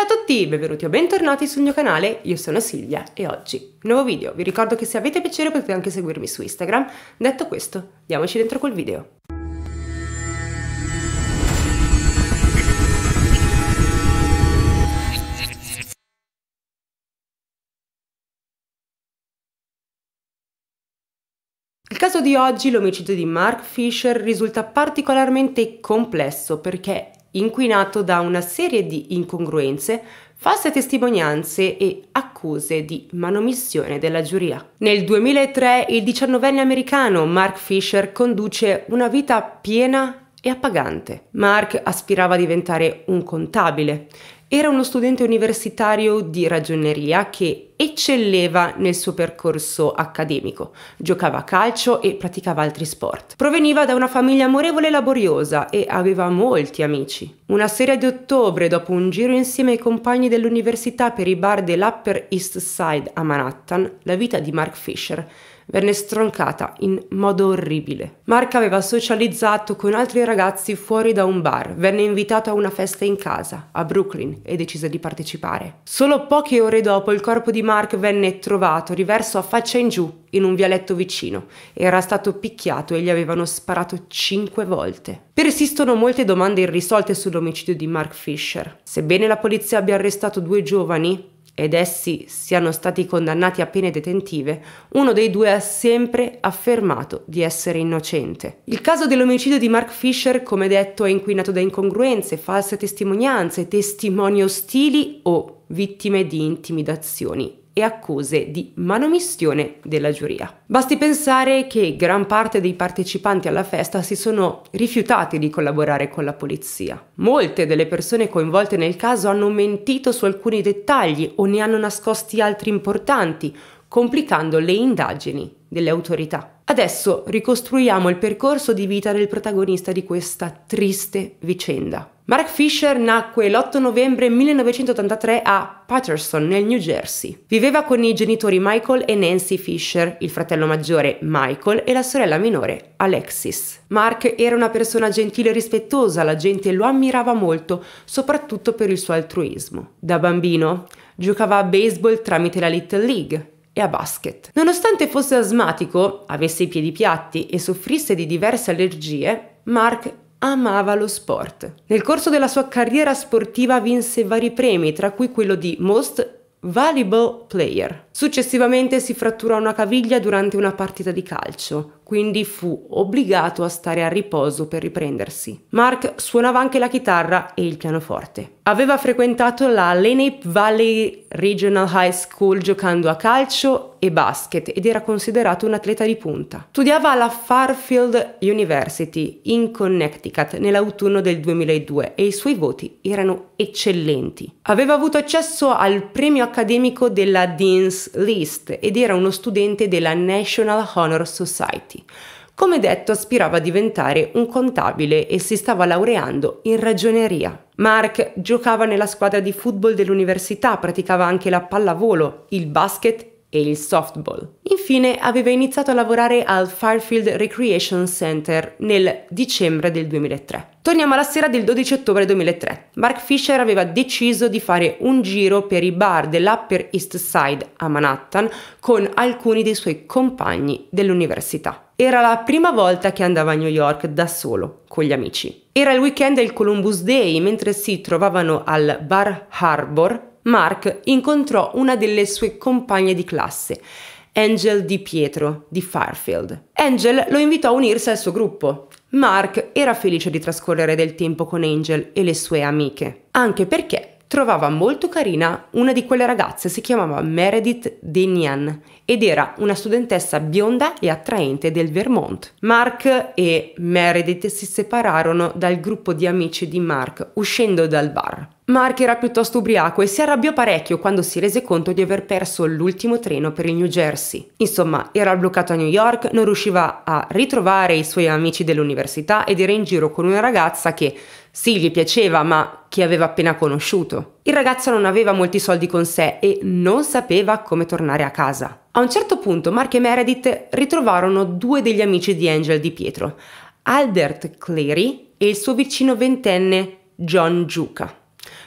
Ciao a tutti, benvenuti o bentornati sul mio canale, io sono Silvia e oggi nuovo video. Vi ricordo che se avete piacere potete anche seguirmi su Instagram. Detto questo, diamoci dentro col video. Il caso di oggi, l'omicidio di Mark Fisher, risulta particolarmente complesso perché inquinato da una serie di incongruenze, false testimonianze e accuse di manomissione della giuria. Nel 2003 il diciannovenne americano Mark Fisher conduce una vita piena e appagante. Mark aspirava a diventare un contabile, era uno studente universitario di ragioneria che eccelleva nel suo percorso accademico, giocava a calcio e praticava altri sport. Proveniva da una famiglia amorevole e laboriosa e aveva molti amici. Una sera di ottobre, dopo un giro insieme ai compagni dell'università per i bar dell'Upper East Side a Manhattan, la vita di Mark Fisher venne stroncata in modo orribile. Mark aveva socializzato con altri ragazzi fuori da un bar, venne invitato a una festa in casa, a Brooklyn, e decise di partecipare. Solo poche ore dopo il corpo di Mark venne trovato riverso a faccia in giù in un vialetto vicino. Era stato picchiato e gli avevano sparato cinque volte. Persistono molte domande irrisolte sull'omicidio di Mark Fisher. Sebbene la polizia abbia arrestato due giovani, ed essi siano stati condannati a pene detentive, uno dei due ha sempre affermato di essere innocente. Il caso dell'omicidio di Mark Fisher, come detto, è inquinato da incongruenze, false testimonianze, testimoni ostili o vittime di intimidazioni e accuse di manomissione della giuria. Basti pensare che gran parte dei partecipanti alla festa si sono rifiutati di collaborare con la polizia. Molte delle persone coinvolte nel caso hanno mentito su alcuni dettagli o ne hanno nascosti altri importanti, complicando le indagini delle autorità. Adesso ricostruiamo il percorso di vita del protagonista di questa triste vicenda. Mark Fisher nacque l'8 novembre 1983 a Patterson, nel New Jersey. Viveva con i genitori Michael e Nancy Fisher, il fratello maggiore Michael e la sorella minore Alexis. Mark era una persona gentile e rispettosa, la gente lo ammirava molto, soprattutto per il suo altruismo. Da bambino giocava a baseball tramite la Little League, E a basket. Nonostante fosse asmatico, avesse i piedi piatti e soffrisse di diverse allergie, Mark amava lo sport. Nel corso della sua carriera sportiva vinse vari premi, tra cui quello di Most Valuable Player. Successivamente si fratturò una caviglia durante una partita di calcio quindi fu obbligato a stare a riposo per riprendersi. Mark suonava anche la chitarra e il pianoforte. Aveva frequentato la Lenape Valley Regional High School giocando a calcio e basket ed era considerato un atleta di punta. Studiava alla Fairfield University in Connecticut nell'autunno del 2002 e i suoi voti erano eccellenti. Aveva avuto accesso al premio accademico della Dean's List ed era uno studente della National Honor Society privati. Come detto, aspirava a diventare un contabile e si stava laureando in ragioneria. Mark giocava nella squadra di football dell'università, praticava anche la pallavolo, il basket e il softball. Infine aveva iniziato a lavorare al Firefield Recreation Center nel dicembre del 2003. Torniamo alla sera del 12 ottobre 2003. Mark Fisher aveva deciso di fare un giro per i bar dell'Upper East Side a Manhattan con alcuni dei suoi compagni dell'università. Era la prima volta che andava a New York da solo, con gli amici. Era il weekend del Columbus Day, mentre si trovavano al Bar Harbor, Mark incontrò una delle sue compagne di classe, Angel Di Pietro di Fairfield. Angel lo invitò a unirsi al suo gruppo. Mark era felice di trascorrere del tempo con Angel e le sue amiche, anche perché trovava molto carina una di quelle ragazze, si chiamava Meredith Denian ed era una studentessa bionda e attraente del Vermont. Mark e Meredith si separarono dal gruppo di amici di Mark uscendo dal bar. Mark era piuttosto ubriaco e si arrabbiò parecchio quando si rese conto di aver perso l'ultimo treno per il New Jersey. Insomma, era bloccato a New York, non riusciva a ritrovare i suoi amici dell'università ed era in giro con una ragazza che sì, gli piaceva, ma chi aveva appena conosciuto? Il ragazzo non aveva molti soldi con sé e non sapeva come tornare a casa. A un certo punto Mark e Meredith ritrovarono due degli amici di Angel di Pietro, Albert Clary e il suo vicino ventenne John Giuca.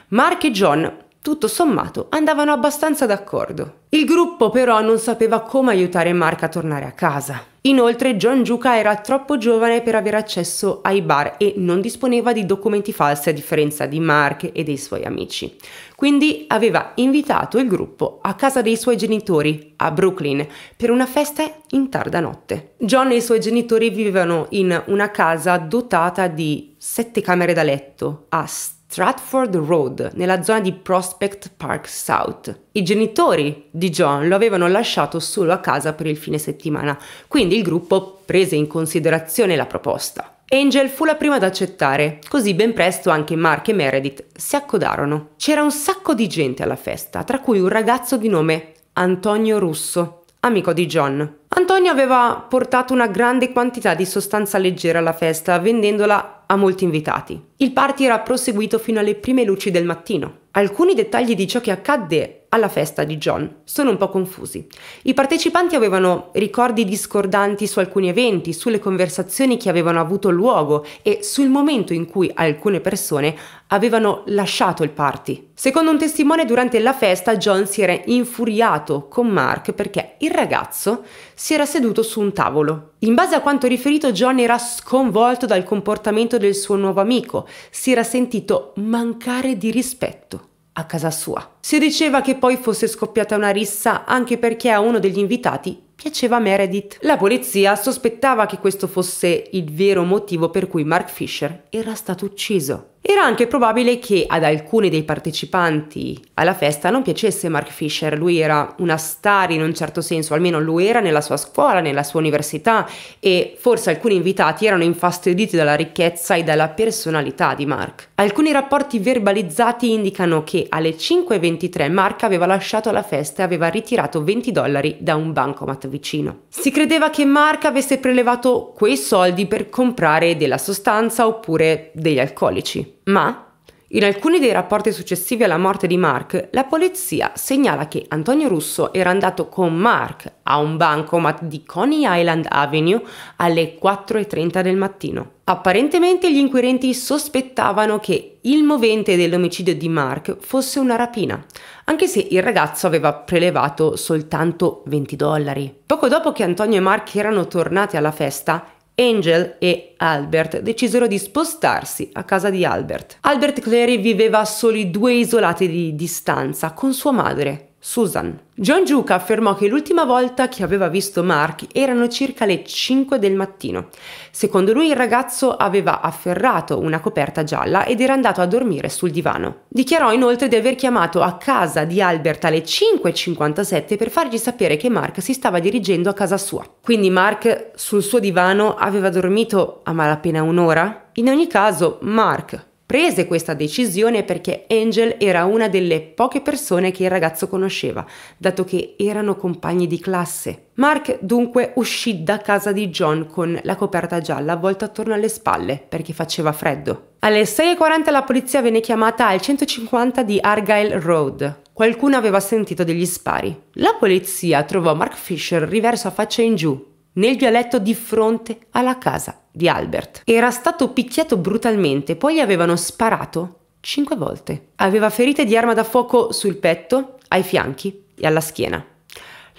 Mark e John tutto sommato andavano abbastanza d'accordo. Il gruppo però non sapeva come aiutare Mark a tornare a casa. Inoltre John Juca era troppo giovane per avere accesso ai bar e non disponeva di documenti falsi a differenza di Mark e dei suoi amici. Quindi aveva invitato il gruppo a casa dei suoi genitori a Brooklyn per una festa in tarda notte. John e i suoi genitori vivevano in una casa dotata di sette camere da letto a st- Stratford Road, nella zona di Prospect Park South. I genitori di John lo avevano lasciato solo a casa per il fine settimana, quindi il gruppo prese in considerazione la proposta. Angel fu la prima ad accettare, così ben presto anche Mark e Meredith si accodarono. C'era un sacco di gente alla festa, tra cui un ragazzo di nome Antonio Russo, amico di John. Antonio aveva portato una grande quantità di sostanza leggera alla festa, vendendola a molti invitati. Il party era proseguito fino alle prime luci del mattino. Alcuni dettagli di ciò che accadde alla festa di John. Sono un po' confusi. I partecipanti avevano ricordi discordanti su alcuni eventi, sulle conversazioni che avevano avuto luogo e sul momento in cui alcune persone avevano lasciato il party. Secondo un testimone durante la festa John si era infuriato con Mark perché il ragazzo si era seduto su un tavolo. In base a quanto riferito John era sconvolto dal comportamento del suo nuovo amico, si era sentito mancare di rispetto a casa sua. Si diceva che poi fosse scoppiata una rissa anche perché a uno degli invitati piaceva Meredith. La polizia sospettava che questo fosse il vero motivo per cui Mark Fisher era stato ucciso. Era anche probabile che ad alcuni dei partecipanti alla festa non piacesse Mark Fisher, lui era una star in un certo senso, almeno lo era nella sua scuola, nella sua università e forse alcuni invitati erano infastiditi dalla ricchezza e dalla personalità di Mark. Alcuni rapporti verbalizzati indicano che alle 5.20 2023 Mark aveva lasciato la festa e aveva ritirato 20 dollari da un bancomat vicino. Si credeva che Mark avesse prelevato quei soldi per comprare della sostanza oppure degli alcolici, ma in alcuni dei rapporti successivi alla morte di Mark, la polizia segnala che Antonio Russo era andato con Mark a un bancomat di Coney Island Avenue alle 4.30 del mattino. Apparentemente gli inquirenti sospettavano che il movente dell'omicidio di Mark fosse una rapina, anche se il ragazzo aveva prelevato soltanto 20 dollari. Poco dopo che Antonio e Mark erano tornati alla festa, Angel e Albert decisero di spostarsi a casa di Albert. Albert Clary viveva a soli due isolati di distanza con sua madre, Susan. John Giuca affermò che l'ultima volta che aveva visto Mark erano circa le 5 del mattino. Secondo lui il ragazzo aveva afferrato una coperta gialla ed era andato a dormire sul divano. Dichiarò inoltre di aver chiamato a casa di Albert alle 5.57 per fargli sapere che Mark si stava dirigendo a casa sua. Quindi Mark sul suo divano aveva dormito a malapena un'ora? In ogni caso, Mark, prese questa decisione perché Angel era una delle poche persone che il ragazzo conosceva, dato che erano compagni di classe. Mark dunque uscì da casa di John con la coperta gialla avvolta attorno alle spalle perché faceva freddo. Alle 6.40 la polizia venne chiamata al 150 di Argyle Road. Qualcuno aveva sentito degli spari. La polizia trovò Mark Fisher riverso a faccia in giù, nel vialetto di fronte alla casa di Albert. Era stato picchiato brutalmente, poi gli avevano sparato cinque volte. Aveva ferite di arma da fuoco sul petto, ai fianchi e alla schiena.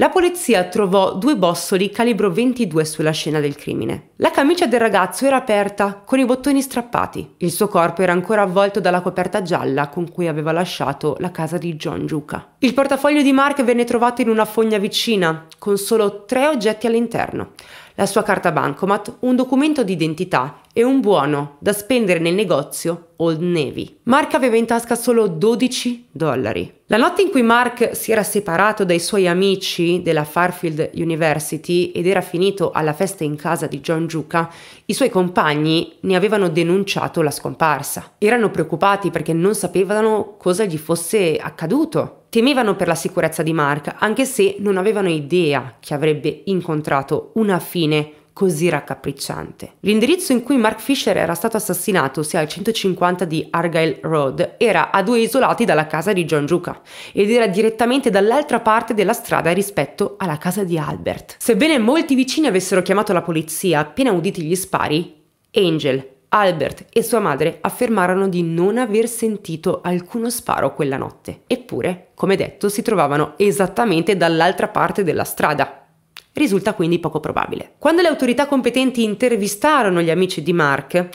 La polizia trovò due bossoli calibro 22 sulla scena del crimine. La camicia del ragazzo era aperta, con i bottoni strappati. Il suo corpo era ancora avvolto dalla coperta gialla con cui aveva lasciato la casa di John Giuca. Il portafoglio di Mark venne trovato in una fogna vicina, con solo tre oggetti all'interno la sua carta bancomat, un documento d'identità e un buono da spendere nel negozio Old Navy. Mark aveva in tasca solo 12 dollari. La notte in cui Mark si era separato dai suoi amici della Farfield University ed era finito alla festa in casa di John Juca, i suoi compagni ne avevano denunciato la scomparsa. Erano preoccupati perché non sapevano cosa gli fosse accaduto Temevano per la sicurezza di Mark, anche se non avevano idea che avrebbe incontrato una fine così raccapricciante. L'indirizzo in cui Mark Fisher era stato assassinato, ossia al 150 di Argyle Road, era a due isolati dalla casa di John Giuca ed era direttamente dall'altra parte della strada rispetto alla casa di Albert. Sebbene molti vicini avessero chiamato la polizia appena uditi gli spari, Angel, Albert e sua madre affermarono di non aver sentito alcuno sparo quella notte. Eppure, come detto, si trovavano esattamente dall'altra parte della strada, risulta quindi poco probabile. Quando le autorità competenti intervistarono gli amici di Mark,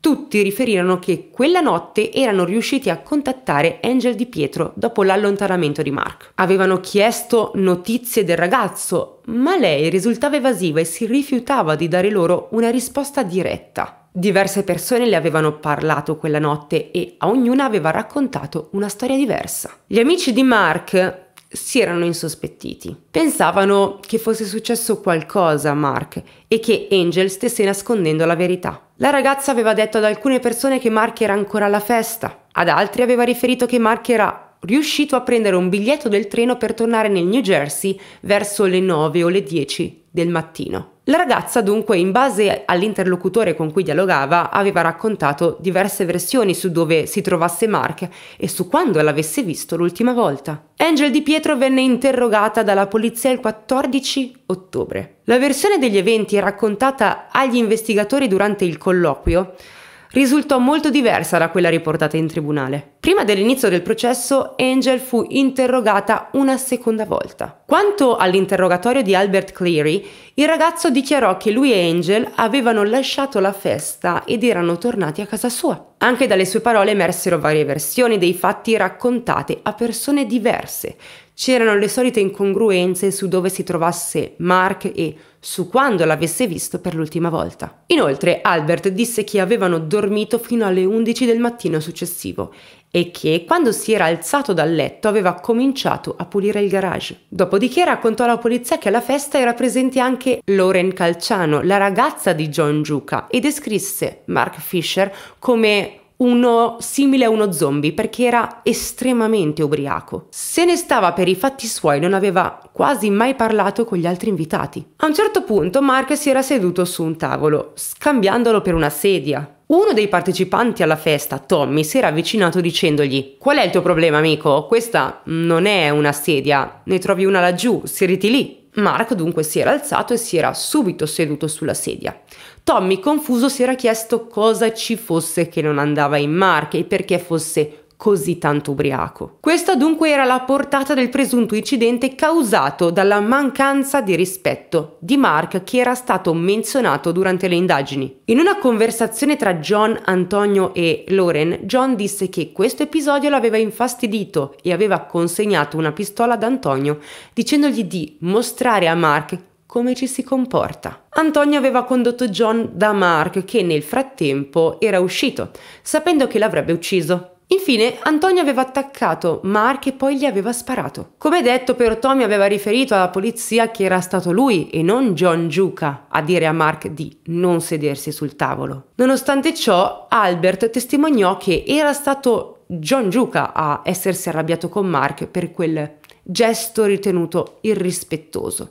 tutti riferirono che quella notte erano riusciti a contattare Angel Di Pietro dopo l'allontanamento di Mark. Avevano chiesto notizie del ragazzo, ma lei risultava evasiva e si rifiutava di dare loro una risposta diretta. Diverse persone le avevano parlato quella notte e a ognuna aveva raccontato una storia diversa. Gli amici di Mark si erano insospettiti. Pensavano che fosse successo qualcosa a Mark e che Angel stesse nascondendo la verità. La ragazza aveva detto ad alcune persone che Mark era ancora alla festa, ad altri aveva riferito che Mark era riuscito a prendere un biglietto del treno per tornare nel New Jersey verso le 9 o le 10 del mattino. La ragazza dunque, in base all'interlocutore con cui dialogava, aveva raccontato diverse versioni su dove si trovasse Mark e su quando l'avesse visto l'ultima volta. Angel Di Pietro venne interrogata dalla polizia il 14 ottobre. La versione degli eventi raccontata agli investigatori durante il colloquio risultò molto diversa da quella riportata in tribunale. Prima dell'inizio del processo, Angel fu interrogata una seconda volta. Quanto all'interrogatorio di Albert Cleary, il ragazzo dichiarò che lui e Angel avevano lasciato la festa ed erano tornati a casa sua. Anche dalle sue parole emersero varie versioni dei fatti raccontate a persone diverse, c'erano le solite incongruenze su dove si trovasse Mark e su quando l'avesse visto per l'ultima volta. Inoltre Albert disse che avevano dormito fino alle 11 del mattino successivo e che quando si era alzato dal letto aveva cominciato a pulire il garage. Dopodiché raccontò alla polizia che alla festa era presente anche Lauren Calciano, la ragazza di John Giuca, e descrisse Mark Fisher come uno simile a uno zombie perché era estremamente ubriaco. Se ne stava per i fatti suoi, non aveva quasi mai parlato con gli altri invitati. A un certo punto Mark si era seduto su un tavolo, scambiandolo per una sedia. Uno dei partecipanti alla festa, Tommy, si era avvicinato dicendogli Qual è il tuo problema, amico? Questa non è una sedia, ne trovi una laggiù, siediti lì. Mark dunque si era alzato e si era subito seduto sulla sedia. Tommy confuso si era chiesto cosa ci fosse che non andava in marca e perché fosse così tanto ubriaco. Questa dunque era la portata del presunto incidente causato dalla mancanza di rispetto di Mark che era stato menzionato durante le indagini. In una conversazione tra John, Antonio e Loren, John disse che questo episodio l'aveva infastidito e aveva consegnato una pistola ad Antonio dicendogli di mostrare a Mark come ci si comporta. Antonio aveva condotto John da Mark, che nel frattempo era uscito, sapendo che l'avrebbe ucciso. Infine, Antonio aveva attaccato Mark e poi gli aveva sparato. Come detto, però Tommy aveva riferito alla polizia che era stato lui e non John Giuca a dire a Mark di non sedersi sul tavolo. Nonostante ciò, Albert testimoniò che era stato John Giuca a essersi arrabbiato con Mark per quel gesto ritenuto irrispettoso.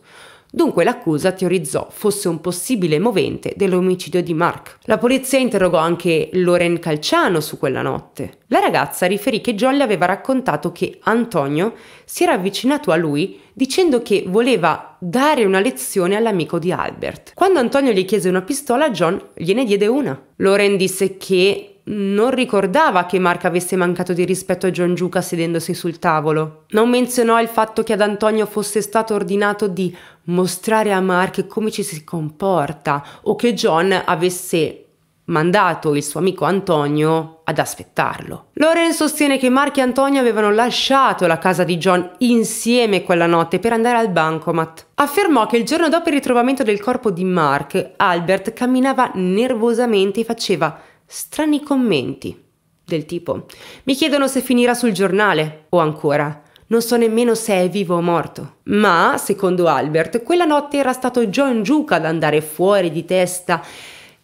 Dunque l'accusa teorizzò fosse un possibile movente dell'omicidio di Mark. La polizia interrogò anche Loren Calciano su quella notte. La ragazza riferì che John le aveva raccontato che Antonio si era avvicinato a lui dicendo che voleva dare una lezione all'amico di Albert. Quando Antonio gli chiese una pistola, John gliene diede una. Loren disse che non ricordava che Mark avesse mancato di rispetto a John Giuca sedendosi sul tavolo. Non menzionò il fatto che ad Antonio fosse stato ordinato di mostrare a Mark come ci si comporta o che John avesse mandato il suo amico Antonio ad aspettarlo. Loren sostiene che Mark e Antonio avevano lasciato la casa di John insieme quella notte per andare al bancomat. Affermò che il giorno dopo il ritrovamento del corpo di Mark, Albert camminava nervosamente e faceva strani commenti, del tipo mi chiedono se finirà sul giornale o ancora non so nemmeno se è vivo o morto. Ma, secondo Albert, quella notte era stato John Juca ad andare fuori di testa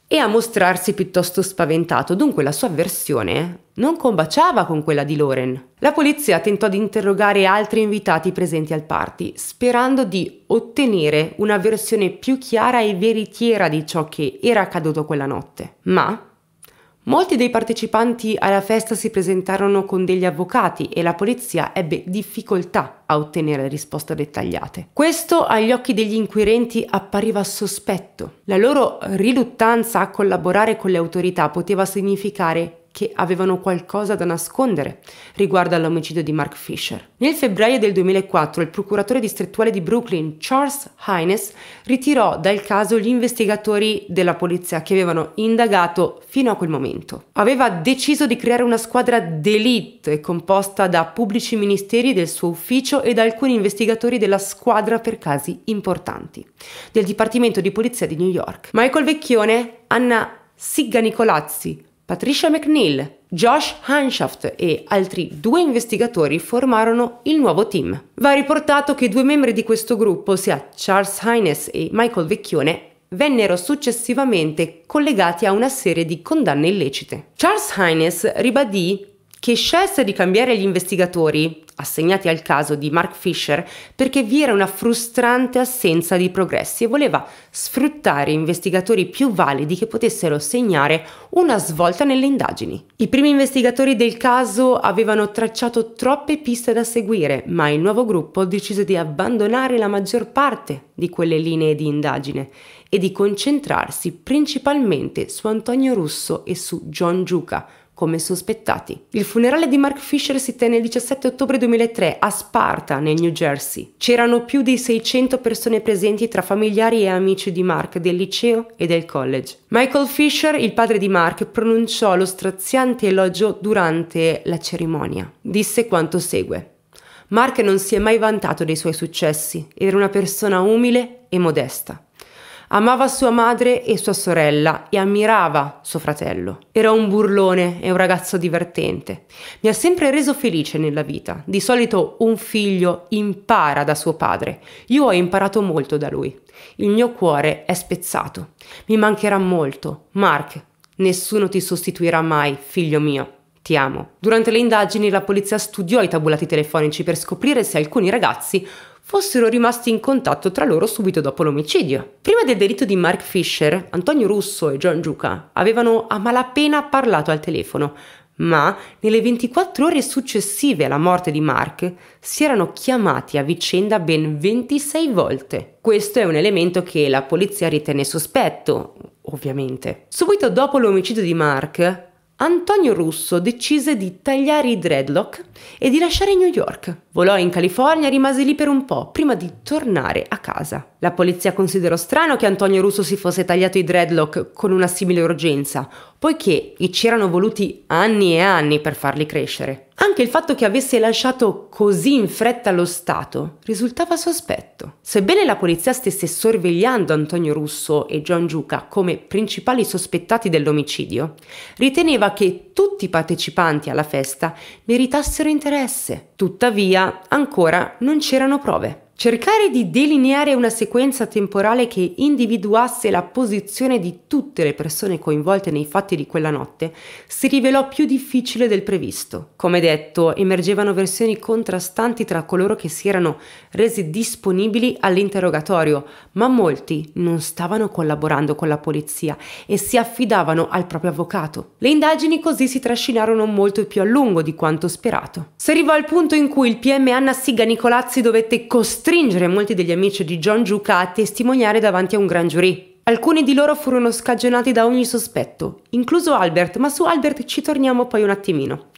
e a mostrarsi piuttosto spaventato, dunque la sua versione non combaciava con quella di Loren. La polizia tentò di interrogare altri invitati presenti al party, sperando di ottenere una versione più chiara e veritiera di ciò che era accaduto quella notte. Ma Molti dei partecipanti alla festa si presentarono con degli avvocati e la polizia ebbe difficoltà a ottenere risposte dettagliate. Questo agli occhi degli inquirenti appariva sospetto. La loro riluttanza a collaborare con le autorità poteva significare che avevano qualcosa da nascondere riguardo all'omicidio di Mark Fisher. Nel febbraio del 2004 il procuratore distrettuale di Brooklyn, Charles Hines, ritirò dal caso gli investigatori della polizia che avevano indagato fino a quel momento. Aveva deciso di creare una squadra d'élite composta da pubblici ministeri del suo ufficio e da alcuni investigatori della squadra per casi importanti del Dipartimento di Polizia di New York. Michael Vecchione, Anna Sigga Nicolazzi, Patricia McNeil, Josh Hanshaft e altri due investigatori formarono il nuovo team. Va riportato che due membri di questo gruppo, sia Charles Hines e Michael Vecchione, vennero successivamente collegati a una serie di condanne illecite. Charles Hines ribadì che scelse di cambiare gli investigatori assegnati al caso di Mark Fisher perché vi era una frustrante assenza di progressi e voleva sfruttare investigatori più validi che potessero segnare una svolta nelle indagini. I primi investigatori del caso avevano tracciato troppe piste da seguire, ma il nuovo gruppo decise di abbandonare la maggior parte di quelle linee di indagine e di concentrarsi principalmente su Antonio Russo e su John Giuca, come sospettati. Il funerale di Mark Fisher si tenne il 17 ottobre 2003 a Sparta, nel New Jersey. C'erano più di 600 persone presenti tra familiari e amici di Mark del liceo e del college. Michael Fisher, il padre di Mark, pronunciò lo straziante elogio durante la cerimonia. Disse quanto segue. Mark non si è mai vantato dei suoi successi, era una persona umile e modesta. Amava sua madre e sua sorella e ammirava suo fratello. Era un burlone e un ragazzo divertente. Mi ha sempre reso felice nella vita. Di solito un figlio impara da suo padre. Io ho imparato molto da lui. Il mio cuore è spezzato. Mi mancherà molto. Mark, nessuno ti sostituirà mai, figlio mio. Ti amo. Durante le indagini la polizia studiò i tabulati telefonici per scoprire se alcuni ragazzi fossero rimasti in contatto tra loro subito dopo l'omicidio. Prima del delitto di Mark Fisher, Antonio Russo e John Giuca avevano a malapena parlato al telefono, ma nelle 24 ore successive alla morte di Mark si erano chiamati a vicenda ben 26 volte. Questo è un elemento che la polizia ritenne sospetto, ovviamente. Subito dopo l'omicidio di Mark, Antonio Russo decise di tagliare i dreadlock e di lasciare New York. Volò in California e rimase lì per un po' prima di tornare a casa. La polizia considerò strano che Antonio Russo si fosse tagliato i dreadlock con una simile urgenza, poiché ci erano voluti anni e anni per farli crescere. Anche il fatto che avesse lasciato così in fretta lo Stato risultava sospetto. Sebbene la polizia stesse sorvegliando Antonio Russo e John Giuca come principali sospettati dell'omicidio, riteneva che tutti i partecipanti alla festa meritassero interesse. Tuttavia, ancora non c'erano prove. Cercare di delineare una sequenza temporale che individuasse la posizione di tutte le persone coinvolte nei fatti di quella notte si rivelò più difficile del previsto. Come detto, emergevano versioni contrastanti tra coloro che si erano resi disponibili all'interrogatorio, ma molti non stavano collaborando con la polizia e si affidavano al proprio avvocato. Le indagini così si trascinarono molto più a lungo di quanto sperato. Si arrivò al punto in cui il PM Anna Siga Nicolazzi dovette costruire costringere molti degli amici di John Giuca a testimoniare davanti a un gran giurì. Alcuni di loro furono scagionati da ogni sospetto, incluso Albert, ma su Albert ci torniamo poi un attimino.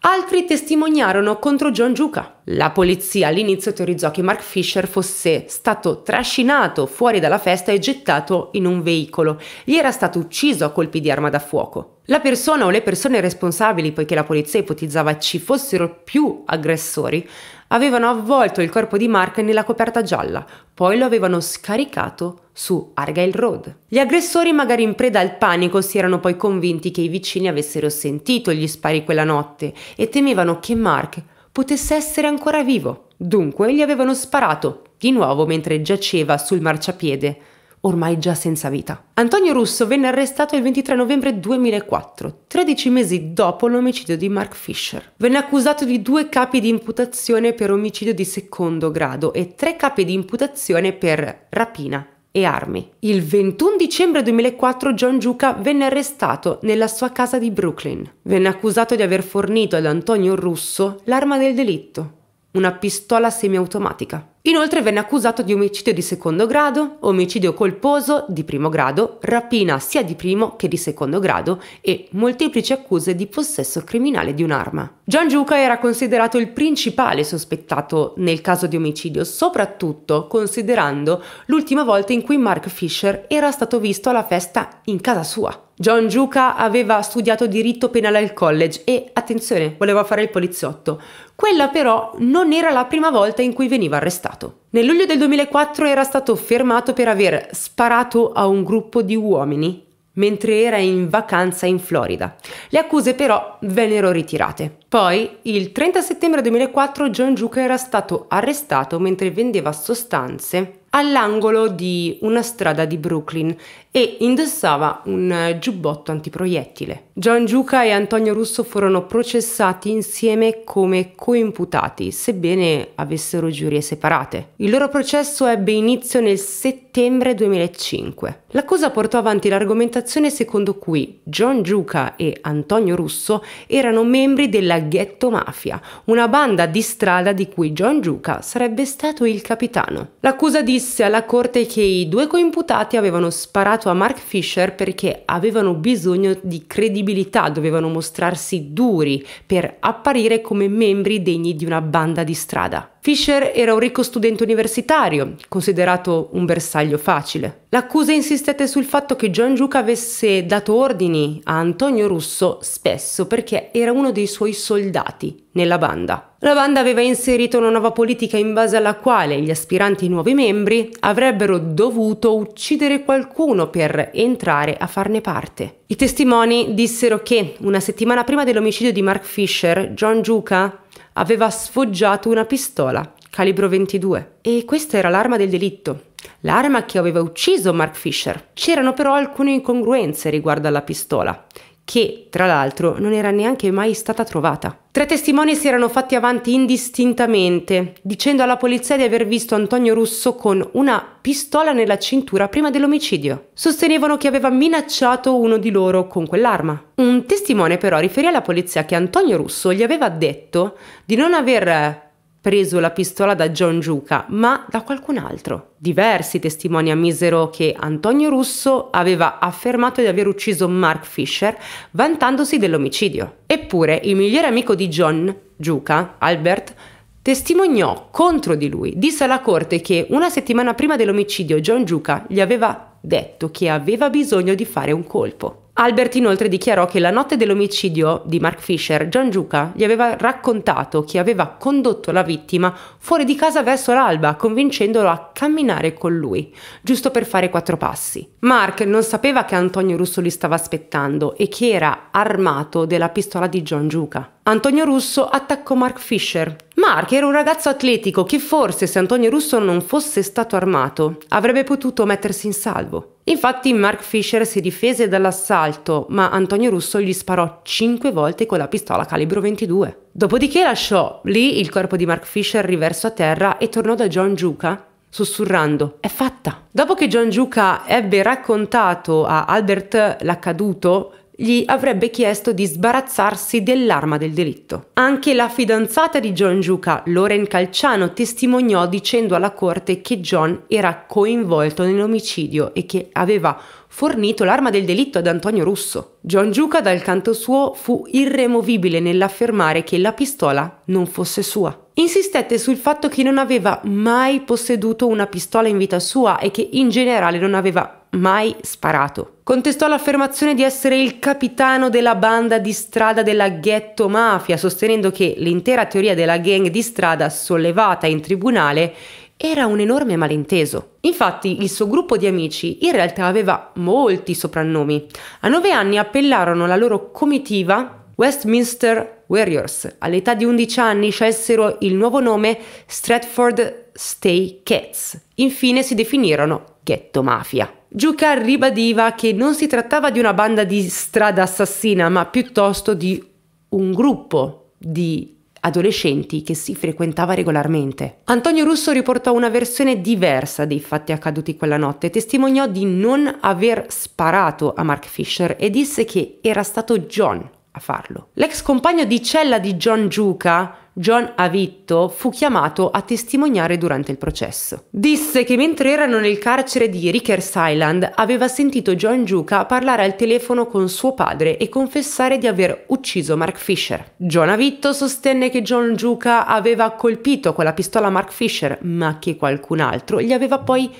Altri testimoniarono contro John Giuca. La polizia all'inizio teorizzò che Mark Fisher fosse stato trascinato fuori dalla festa e gettato in un veicolo. Gli era stato ucciso a colpi di arma da fuoco. La persona o le persone responsabili, poiché la polizia ipotizzava ci fossero più aggressori, avevano avvolto il corpo di Mark nella coperta gialla, poi lo avevano scaricato su Argyle Road. Gli aggressori, magari in preda al panico, si erano poi convinti che i vicini avessero sentito gli spari quella notte e temevano che Mark potesse essere ancora vivo. Dunque gli avevano sparato, di nuovo mentre giaceva sul marciapiede, ormai già senza vita. Antonio Russo venne arrestato il 23 novembre 2004, 13 mesi dopo l'omicidio di Mark Fisher. Venne accusato di due capi di imputazione per omicidio di secondo grado e tre capi di imputazione per rapina e armi. Il 21 dicembre 2004 John Giuca venne arrestato nella sua casa di Brooklyn. Venne accusato di aver fornito ad Antonio Russo l'arma del delitto, una pistola semiautomatica. Inoltre venne accusato di omicidio di secondo grado, omicidio colposo di primo grado, rapina sia di primo che di secondo grado e molteplici accuse di possesso criminale di un'arma. Giangiuca era considerato il principale sospettato nel caso di omicidio, soprattutto considerando l'ultima volta in cui Mark Fisher era stato visto alla festa in casa sua. John Giuca aveva studiato diritto penale al college e, attenzione, voleva fare il poliziotto. Quella però non era la prima volta in cui veniva arrestato. Nel luglio del 2004 era stato fermato per aver sparato a un gruppo di uomini mentre era in vacanza in Florida. Le accuse però vennero ritirate. Poi, il 30 settembre 2004, John Juca era stato arrestato mentre vendeva sostanze all'angolo di una strada di Brooklyn e indossava un eh, giubbotto antiproiettile. John Giuca e Antonio Russo furono processati insieme come coimputati, sebbene avessero giurie separate. Il loro processo ebbe inizio nel settembre 2005. L'accusa portò avanti l'argomentazione secondo cui John Giuca e Antonio Russo erano membri della della Ghetto Mafia, una banda di strada di cui John Giuca sarebbe stato il capitano. L'accusa disse alla corte che i due coimputati avevano sparato a Mark Fisher perché avevano bisogno di credibilità, dovevano mostrarsi duri per apparire come membri degni di una banda di strada. Fisher era un ricco studente universitario, considerato un bersaglio facile. L'accusa insistette sul fatto che John Giuca avesse dato ordini a Antonio Russo spesso perché era uno dei suoi soldati nella banda. La banda aveva inserito una nuova politica in base alla quale gli aspiranti nuovi membri avrebbero dovuto uccidere qualcuno per entrare a farne parte. I testimoni dissero che una settimana prima dell'omicidio di Mark Fisher, John Giuca aveva sfoggiato una pistola calibro 22 e questa era l'arma del delitto l'arma che aveva ucciso Mark Fisher. C'erano però alcune incongruenze riguardo alla pistola, che tra l'altro non era neanche mai stata trovata. Tre testimoni si erano fatti avanti indistintamente, dicendo alla polizia di aver visto Antonio Russo con una pistola nella cintura prima dell'omicidio. Sostenevano che aveva minacciato uno di loro con quell'arma. Un testimone però riferì alla polizia che Antonio Russo gli aveva detto di non aver preso la pistola da John Giuca, ma da qualcun altro. Diversi testimoni ammisero che Antonio Russo aveva affermato di aver ucciso Mark Fisher vantandosi dell'omicidio. Eppure il migliore amico di John, Giuca, Albert, testimoniò contro di lui. Disse alla corte che una settimana prima dell'omicidio John Giuca gli aveva detto che aveva bisogno di fare un colpo. Albert inoltre dichiarò che la notte dell'omicidio di Mark Fisher, Giangiuca gli aveva raccontato che aveva condotto la vittima fuori di casa verso l'alba, convincendolo a camminare con lui, giusto per fare quattro passi. Mark non sapeva che Antonio Russo li stava aspettando e che era armato della pistola di Giangiuca. Antonio Russo attaccò Mark Fisher. Mark era un ragazzo atletico che forse se Antonio Russo non fosse stato armato avrebbe potuto mettersi in salvo. Infatti Mark Fisher si difese dall'assalto, ma Antonio Russo gli sparò 5 volte con la pistola calibro 22. Dopodiché lasciò lì il corpo di Mark Fisher riverso a terra e tornò da John Giuca sussurrando è fatta. Dopo che John Giuca ebbe raccontato a Albert l'accaduto, gli avrebbe chiesto di sbarazzarsi dell'arma del delitto. Anche la fidanzata di John Giuca, Loren Calciano, testimoniò dicendo alla corte che John era coinvolto nell'omicidio e che aveva fornito l'arma del delitto ad Antonio Russo. John Giuca, dal canto suo, fu irremovibile nell'affermare che la pistola non fosse sua. Insistette sul fatto che non aveva mai posseduto una pistola in vita sua e che in generale non aveva mai sparato contestò l'affermazione di essere il capitano della banda di strada della ghetto mafia, sostenendo che l'intera teoria della gang di strada sollevata in tribunale era un enorme malinteso. Infatti il suo gruppo di amici in realtà aveva molti soprannomi. A nove anni appellarono la loro comitiva Westminster Warriors. All'età di 11 anni scelsero il nuovo nome Stratford Stay Cats. Infine si definirono ghetto mafia. Giuca ribadiva che non si trattava di una banda di strada assassina, ma piuttosto di un gruppo di adolescenti che si frequentava regolarmente. Antonio Russo riportò una versione diversa dei fatti accaduti quella notte, testimoniò di non aver sparato a Mark Fisher e disse che era stato John a farlo. L'ex compagno di cella di John Giuca John Avitto fu chiamato a testimoniare durante il processo. Disse che mentre erano nel carcere di Rickers Island aveva sentito John Giuca parlare al telefono con suo padre e confessare di aver ucciso Mark Fisher. John Avitto sostenne che John Giuca aveva colpito con la pistola Mark Fisher, ma che qualcun altro gli aveva poi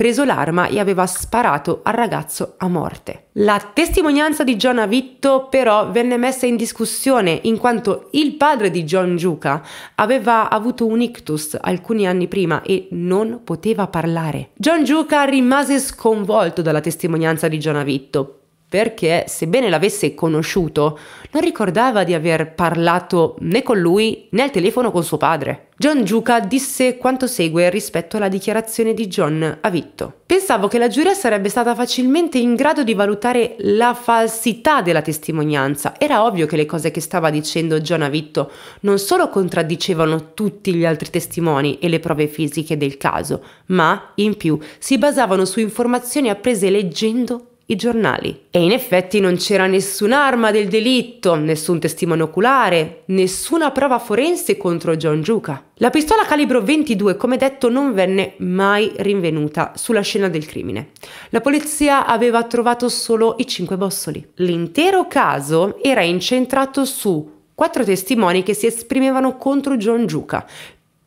preso l'arma e aveva sparato al ragazzo a morte. La testimonianza di John Avitto però venne messa in discussione in quanto il padre di John Giuca aveva avuto un ictus alcuni anni prima e non poteva parlare. John Giuca rimase sconvolto dalla testimonianza di John Avitto perché sebbene l'avesse conosciuto, non ricordava di aver parlato né con lui né al telefono con suo padre. John Giuca disse quanto segue rispetto alla dichiarazione di John a Vitto. Pensavo che la giuria sarebbe stata facilmente in grado di valutare la falsità della testimonianza. Era ovvio che le cose che stava dicendo John a Vitto non solo contraddicevano tutti gli altri testimoni e le prove fisiche del caso, ma in più si basavano su informazioni apprese leggendo i giornali. E in effetti non c'era nessun'arma del delitto, nessun testimone oculare, nessuna prova forense contro John Giuca. La pistola calibro 22, come detto, non venne mai rinvenuta sulla scena del crimine. La polizia aveva trovato solo i cinque bossoli. L'intero caso era incentrato su quattro testimoni che si esprimevano contro John Giuca,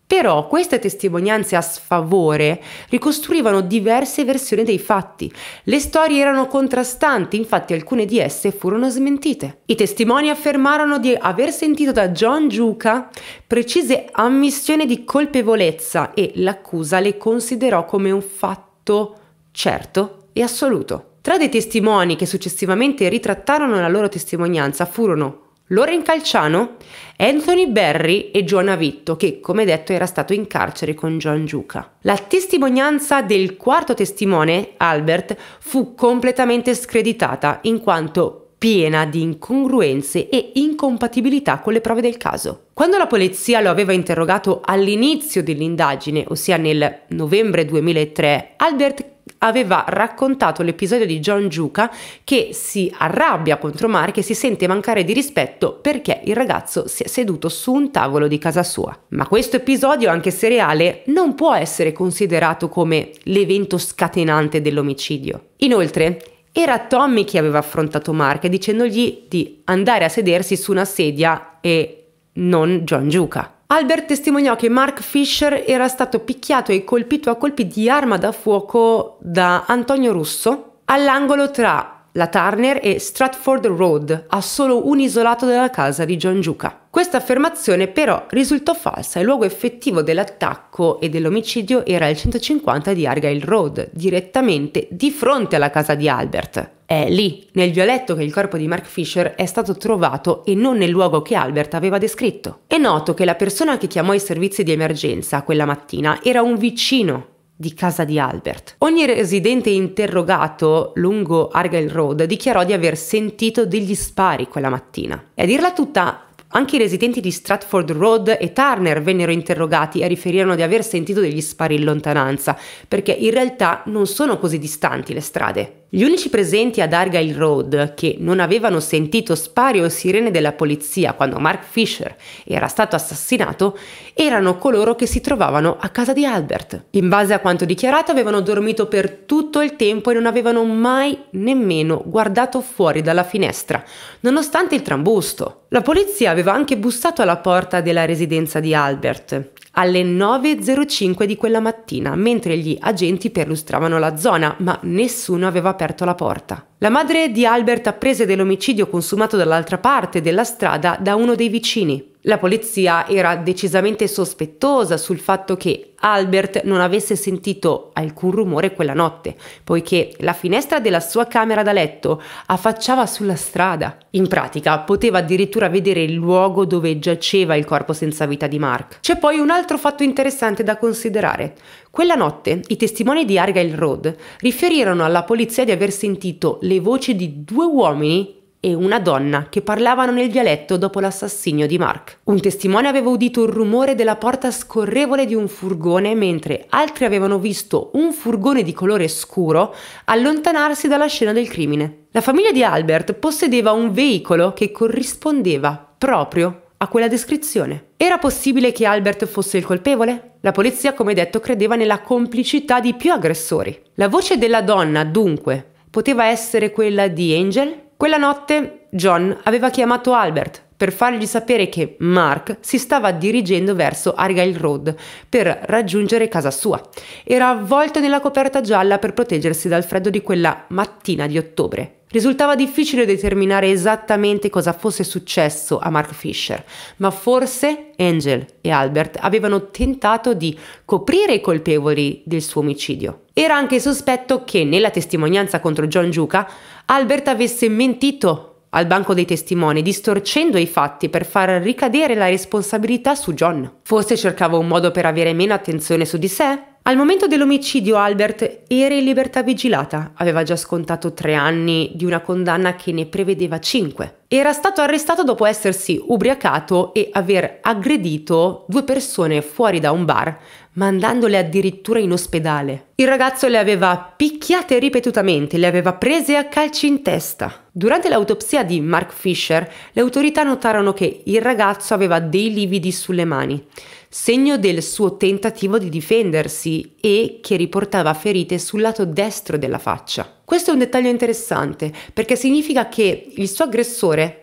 però queste testimonianze a sfavore ricostruivano diverse versioni dei fatti. Le storie erano contrastanti, infatti alcune di esse furono smentite. I testimoni affermarono di aver sentito da John Giuca precise ammissioni di colpevolezza e l'accusa le considerò come un fatto certo e assoluto. Tra dei testimoni che successivamente ritrattarono la loro testimonianza furono Loren Calciano, Anthony Berry e Joanna Vitto, che come detto era stato in carcere con John Giuca. La testimonianza del quarto testimone, Albert, fu completamente screditata in quanto piena di incongruenze e incompatibilità con le prove del caso. Quando la polizia lo aveva interrogato all'inizio dell'indagine, ossia nel novembre 2003, Albert aveva raccontato l'episodio di John Giuca che si arrabbia contro Mark e si sente mancare di rispetto perché il ragazzo si è seduto su un tavolo di casa sua. Ma questo episodio, anche se reale, non può essere considerato come l'evento scatenante dell'omicidio. Inoltre, era Tommy che aveva affrontato Mark dicendogli di andare a sedersi su una sedia e non John Giuca. Albert testimoniò che Mark Fisher era stato picchiato e colpito a colpi di arma da fuoco da Antonio Russo all'angolo tra la Turner e Stratford Road, a solo un isolato dalla casa di John Giuca. Questa affermazione però risultò falsa il luogo effettivo dell'attacco e dell'omicidio era il 150 di Argyle Road, direttamente di fronte alla casa di Albert. È lì, nel violetto, che il corpo di Mark Fisher è stato trovato e non nel luogo che Albert aveva descritto. È noto che la persona che chiamò i servizi di emergenza quella mattina era un vicino di casa di Albert. Ogni residente interrogato lungo Argyle Road dichiarò di aver sentito degli spari quella mattina. E a dirla tutta, anche i residenti di Stratford Road e Turner vennero interrogati e riferirono di aver sentito degli spari in lontananza, perché in realtà non sono così distanti le strade. Gli unici presenti ad Argyle Road che non avevano sentito spari o sirene della polizia quando Mark Fisher era stato assassinato erano coloro che si trovavano a casa di Albert. In base a quanto dichiarato avevano dormito per tutto il tempo e non avevano mai nemmeno guardato fuori dalla finestra, nonostante il trambusto. La polizia aveva anche bussato alla porta della residenza di Albert alle 9.05 di quella mattina, mentre gli agenti perlustravano la zona, ma nessuno aveva aperto aperto la porta. La madre di Albert apprese dell'omicidio consumato dall'altra parte della strada da uno dei vicini. La polizia era decisamente sospettosa sul fatto che Albert non avesse sentito alcun rumore quella notte, poiché la finestra della sua camera da letto affacciava sulla strada. In pratica poteva addirittura vedere il luogo dove giaceva il corpo senza vita di Mark. C'è poi un altro fatto interessante da considerare. Quella notte i testimoni di Argyle Road riferirono alla polizia di aver sentito le voci di due uomini e una donna che parlavano nel dialetto dopo l'assassinio di Mark. Un testimone aveva udito il rumore della porta scorrevole di un furgone, mentre altri avevano visto un furgone di colore scuro allontanarsi dalla scena del crimine. La famiglia di Albert possedeva un veicolo che corrispondeva proprio a quella descrizione. Era possibile che Albert fosse il colpevole? La polizia, come detto, credeva nella complicità di più aggressori. La voce della donna, dunque, poteva essere quella di Angel? Quella notte John aveva chiamato Albert per fargli sapere che Mark si stava dirigendo verso Argyle Road per raggiungere casa sua. Era avvolto nella coperta gialla per proteggersi dal freddo di quella mattina di ottobre. Risultava difficile determinare esattamente cosa fosse successo a Mark Fisher, ma forse Angel e Albert avevano tentato di coprire i colpevoli del suo omicidio. Era anche sospetto che nella testimonianza contro John Juca Albert avesse mentito al banco dei testimoni, distorcendo i fatti per far ricadere la responsabilità su John. Forse cercava un modo per avere meno attenzione su di sé? Al momento dell'omicidio Albert era in libertà vigilata, aveva già scontato tre anni di una condanna che ne prevedeva cinque era stato arrestato dopo essersi ubriacato e aver aggredito due persone fuori da un bar, mandandole addirittura in ospedale. Il ragazzo le aveva picchiate ripetutamente, le aveva prese a calci in testa. Durante l'autopsia di Mark Fisher, le autorità notarono che il ragazzo aveva dei lividi sulle mani, segno del suo tentativo di difendersi e che riportava ferite sul lato destro della faccia. Questo è un dettaglio interessante perché significa che il suo aggressore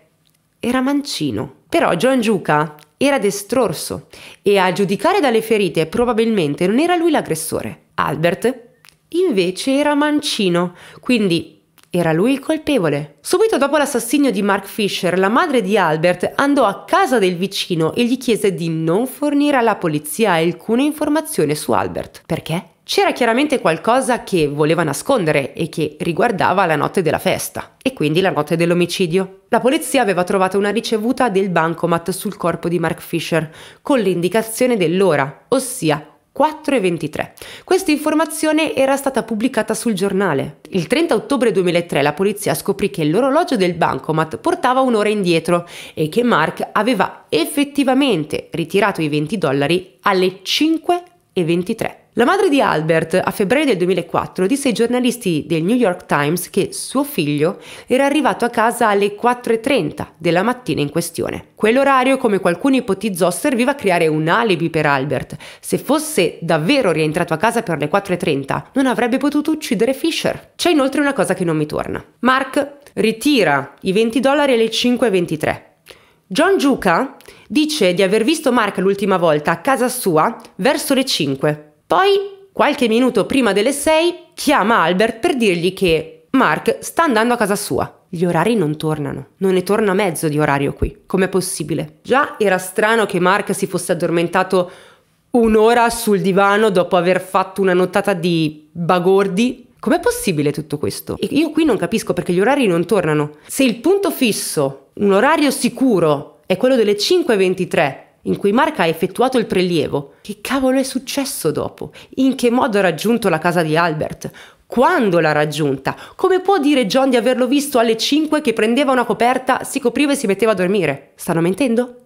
era mancino. Però John Giuca era destrorso e a giudicare dalle ferite probabilmente non era lui l'aggressore. Albert invece era mancino, quindi era lui il colpevole. Subito dopo l'assassinio di Mark Fisher, la madre di Albert andò a casa del vicino e gli chiese di non fornire alla polizia alcuna informazione su Albert. Perché? C'era chiaramente qualcosa che voleva nascondere e che riguardava la notte della festa, e quindi la notte dell'omicidio. La polizia aveva trovato una ricevuta del bancomat sul corpo di Mark Fisher, con l'indicazione dell'ora, ossia 4.23. Questa informazione era stata pubblicata sul giornale. Il 30 ottobre 2003 la polizia scoprì che l'orologio del bancomat portava un'ora indietro e che Mark aveva effettivamente ritirato i 20 dollari alle 5.23. La madre di Albert a febbraio del 2004 disse ai giornalisti del New York Times che suo figlio era arrivato a casa alle 4.30 della mattina in questione. Quell'orario, come qualcuno ipotizzò, serviva a creare un alibi per Albert. Se fosse davvero rientrato a casa per le 4.30, non avrebbe potuto uccidere Fisher. C'è inoltre una cosa che non mi torna. Mark ritira i 20 dollari alle 5.23. John Giuca dice di aver visto Mark l'ultima volta a casa sua verso le 5 poi, qualche minuto prima delle 6, chiama Albert per dirgli che Mark sta andando a casa sua. Gli orari non tornano, non ne torna mezzo di orario qui. Com'è possibile? Già era strano che Mark si fosse addormentato un'ora sul divano dopo aver fatto una nottata di bagordi. Com'è possibile tutto questo? io qui non capisco perché gli orari non tornano. Se il punto fisso, un orario sicuro, è quello delle 5.23 in cui Marca ha effettuato il prelievo. Che cavolo è successo dopo? In che modo ha raggiunto la casa di Albert? Quando l'ha raggiunta? Come può dire John di averlo visto alle 5 che prendeva una coperta, si copriva e si metteva a dormire? Stanno mentendo?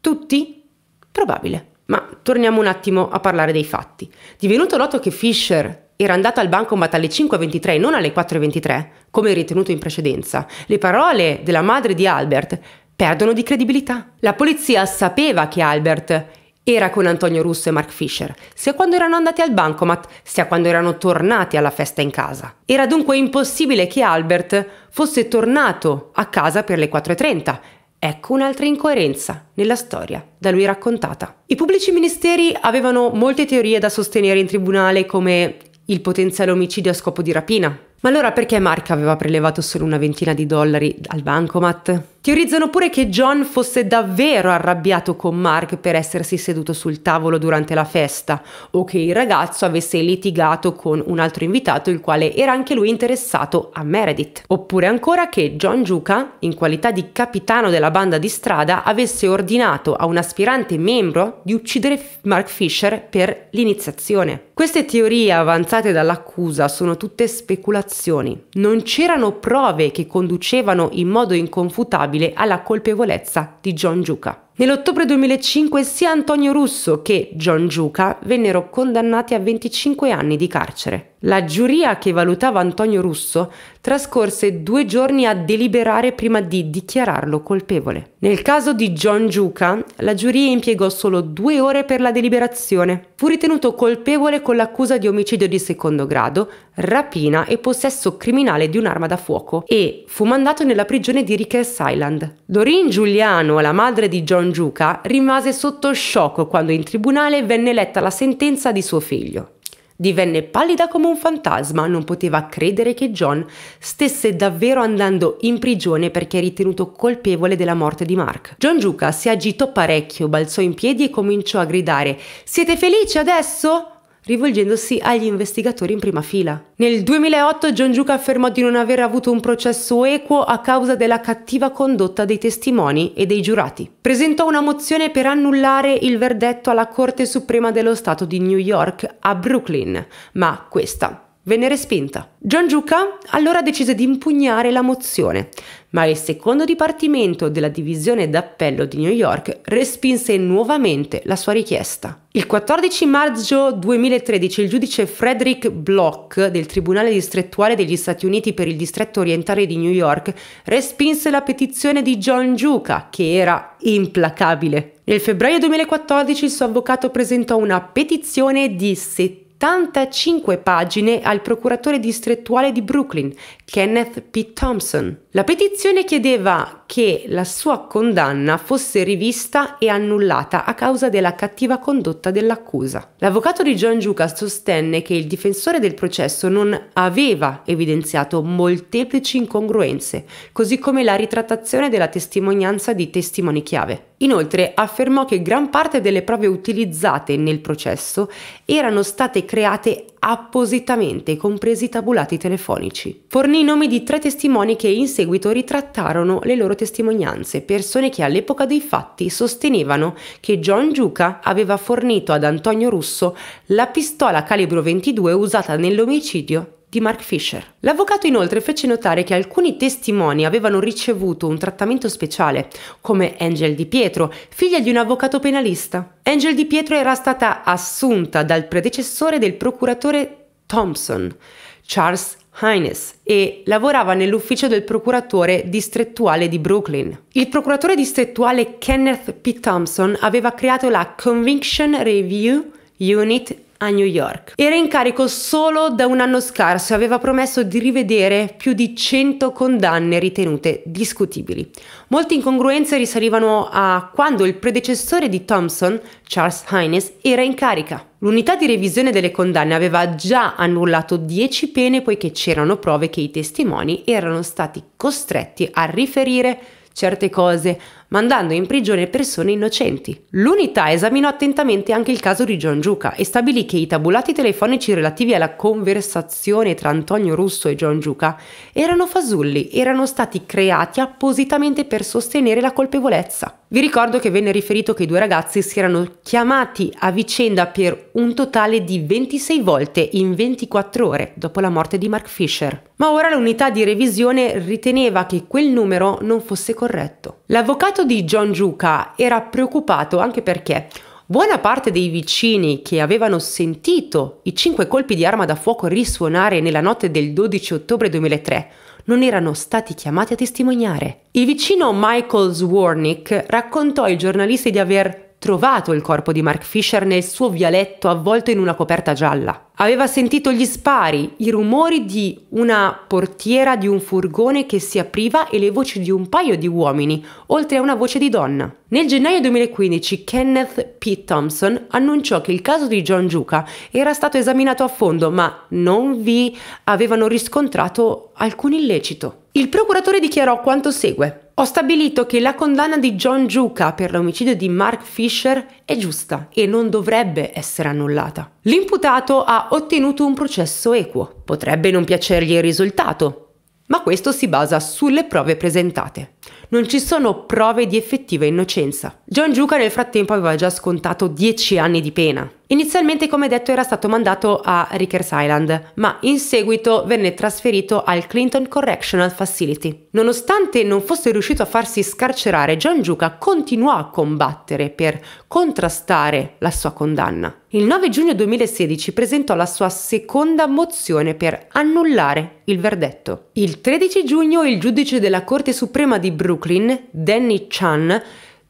Tutti? Probabile. Ma torniamo un attimo a parlare dei fatti. Divenuto noto che Fisher era andata al bancomat alle 5.23 e non alle 4.23, come ritenuto in precedenza, le parole della madre di Albert perdono di credibilità. La polizia sapeva che Albert era con Antonio Russo e Mark Fisher, sia quando erano andati al bancomat, sia quando erano tornati alla festa in casa. Era dunque impossibile che Albert fosse tornato a casa per le 4.30. Ecco un'altra incoerenza nella storia da lui raccontata. I pubblici ministeri avevano molte teorie da sostenere in tribunale come il potenziale omicidio a scopo di rapina. Ma allora perché Mark aveva prelevato solo una ventina di dollari al bancomat? Teorizzano pure che John fosse davvero arrabbiato con Mark per essersi seduto sul tavolo durante la festa o che il ragazzo avesse litigato con un altro invitato il quale era anche lui interessato a Meredith. Oppure ancora che John Giuca, in qualità di capitano della banda di strada, avesse ordinato a un aspirante membro di uccidere Mark Fisher per l'iniziazione. Queste teorie avanzate dall'accusa sono tutte speculazioni. Non c'erano prove che conducevano in modo inconfutabile innegabile alla colpevolezza di John Giuca. Nell'ottobre 2005 sia Antonio Russo che John Giuca vennero condannati a 25 anni di carcere. La giuria che valutava Antonio Russo trascorse due giorni a deliberare prima di dichiararlo colpevole. Nel caso di John Giuca, la giuria impiegò solo due ore per la deliberazione. Fu ritenuto colpevole con l'accusa di omicidio di secondo grado, rapina e possesso criminale di un'arma da fuoco e fu mandato nella prigione di Rickers Island. Doreen Giuliano, la madre di John Bongiuca rimase sotto shock quando in tribunale venne letta la sentenza di suo figlio. Divenne pallida come un fantasma, non poteva credere che John stesse davvero andando in prigione perché ritenuto colpevole della morte di Mark. John Giuca si agitò parecchio, balzò in piedi e cominciò a gridare Siete felici adesso? rivolgendosi agli investigatori in prima fila. Nel 2008 John Giuca affermò di non aver avuto un processo equo a causa della cattiva condotta dei testimoni e dei giurati. Presentò una mozione per annullare il verdetto alla Corte Suprema dello Stato di New York a Brooklyn, ma questa venne respinta. John Gianluca allora decise di impugnare la mozione, ma il secondo dipartimento della divisione d'appello di New York respinse nuovamente la sua richiesta. Il 14 maggio 2013 il giudice Frederick Block del Tribunale distrettuale degli Stati Uniti per il distretto orientale di New York respinse la petizione di John Giuca, che era implacabile. Nel febbraio 2014 il suo avvocato presentò una petizione di 70 75 pagine al procuratore distrettuale di Brooklyn, Kenneth P. Thompson. La petizione chiedeva che la sua condanna fosse rivista e annullata a causa della cattiva condotta dell'accusa. L'avvocato di John Giuca sostenne che il difensore del processo non aveva evidenziato molteplici incongruenze, così come la ritrattazione della testimonianza di testimoni chiave. Inoltre affermò che gran parte delle prove utilizzate nel processo erano state create appositamente compresi i tabulati telefonici. Fornì i nomi di tre testimoni che in seguito ritrattarono le loro testimonianze, persone che all'epoca dei fatti sostenevano che John Giuca aveva fornito ad Antonio Russo la pistola calibro 22 usata nell'omicidio di Mark Fisher. L'avvocato inoltre fece notare che alcuni testimoni avevano ricevuto un trattamento speciale, come Angel Di Pietro, figlia di un avvocato penalista. Angel Di Pietro era stata assunta dal predecessore del procuratore Thompson, Charles Hines e lavorava nell'ufficio del procuratore distrettuale di Brooklyn. Il procuratore distrettuale Kenneth P. Thompson aveva creato la Conviction Review Unit a New York. Era in carico solo da un anno scarso e aveva promesso di rivedere più di 100 condanne ritenute discutibili. Molte incongruenze risalivano a quando il predecessore di Thompson, Charles Hines, era in carica. L'unità di revisione delle condanne aveva già annullato 10 pene poiché c'erano prove che i testimoni erano stati costretti a riferire certe cose mandando in prigione persone innocenti. L'unità esaminò attentamente anche il caso di John Giuca e stabilì che i tabulati telefonici relativi alla conversazione tra Antonio Russo e John Giuca erano fasulli, erano stati creati appositamente per sostenere la colpevolezza. Vi ricordo che venne riferito che i due ragazzi si erano chiamati a vicenda per un totale di 26 volte in 24 ore dopo la morte di Mark Fisher. Ma ora l'unità di revisione riteneva che quel numero non fosse corretto. L'avvocato candidato di John Giuca era preoccupato anche perché buona parte dei vicini che avevano sentito i cinque colpi di arma da fuoco risuonare nella notte del 12 ottobre 2003 non erano stati chiamati a testimoniare. Il vicino Michael Swarnick raccontò ai giornalisti di aver trovato il corpo di Mark Fisher nel suo vialetto avvolto in una coperta gialla. Aveva sentito gli spari, i rumori di una portiera di un furgone che si apriva e le voci di un paio di uomini, oltre a una voce di donna. Nel gennaio 2015 Kenneth P. Thompson annunciò che il caso di John Giuca era stato esaminato a fondo, ma non vi avevano riscontrato alcun illecito. Il procuratore dichiarò quanto segue. Ho stabilito che la condanna di John Juca per l'omicidio di Mark Fisher è giusta e non dovrebbe essere annullata. L'imputato ha ottenuto un processo equo. Potrebbe non piacergli il risultato, ma questo si basa sulle prove presentate. Non ci sono prove di effettiva innocenza. John Juca nel frattempo aveva già scontato 10 anni di pena Inizialmente, come detto, era stato mandato a Rickers Island, ma in seguito venne trasferito al Clinton Correctional Facility. Nonostante non fosse riuscito a farsi scarcerare, John Giuca continuò a combattere per contrastare la sua condanna. Il 9 giugno 2016 presentò la sua seconda mozione per annullare il verdetto. Il 13 giugno il giudice della Corte Suprema di Brooklyn, Danny Chan,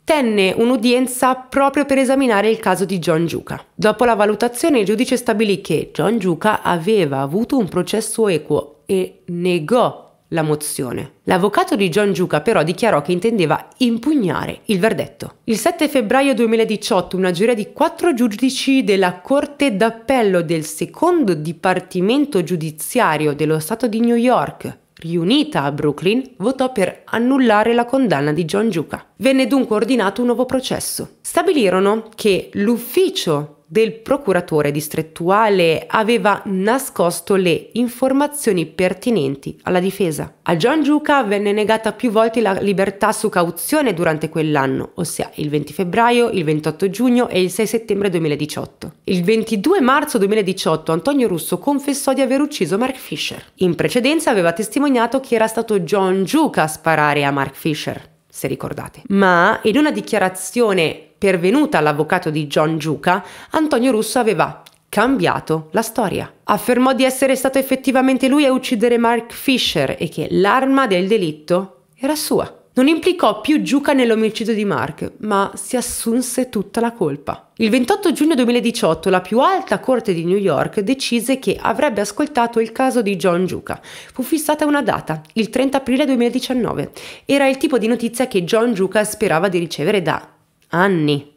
tenne un'udienza proprio per esaminare il caso di John Giuca. Dopo la valutazione il giudice stabilì che John Giuca aveva avuto un processo equo e negò la mozione. L'avvocato di John Giuca però dichiarò che intendeva impugnare il verdetto. Il 7 febbraio 2018 una giuria di quattro giudici della Corte d'Appello del secondo Dipartimento Giudiziario dello Stato di New York riunita a Brooklyn, votò per annullare la condanna di John Giuca. Venne dunque ordinato un nuovo processo. Stabilirono che l'ufficio del procuratore distrettuale aveva nascosto le informazioni pertinenti alla difesa. A John Giuca venne negata più volte la libertà su cauzione durante quell'anno, ossia il 20 febbraio, il 28 giugno e il 6 settembre 2018. Il 22 marzo 2018 Antonio Russo confessò di aver ucciso Mark Fisher. In precedenza aveva testimoniato che era stato John Giuca a sparare a Mark Fisher se ricordate. Ma in una dichiarazione pervenuta all'avvocato di John Giuca, Antonio Russo aveva cambiato la storia. Affermò di essere stato effettivamente lui a uccidere Mark Fisher e che l'arma del delitto era sua non implicò più Giuca nell'omicidio di Mark, ma si assunse tutta la colpa. Il 28 giugno 2018 la più alta corte di New York decise che avrebbe ascoltato il caso di John Giuca. Fu fissata una data, il 30 aprile 2019. Era il tipo di notizia che John Giuca sperava di ricevere da anni.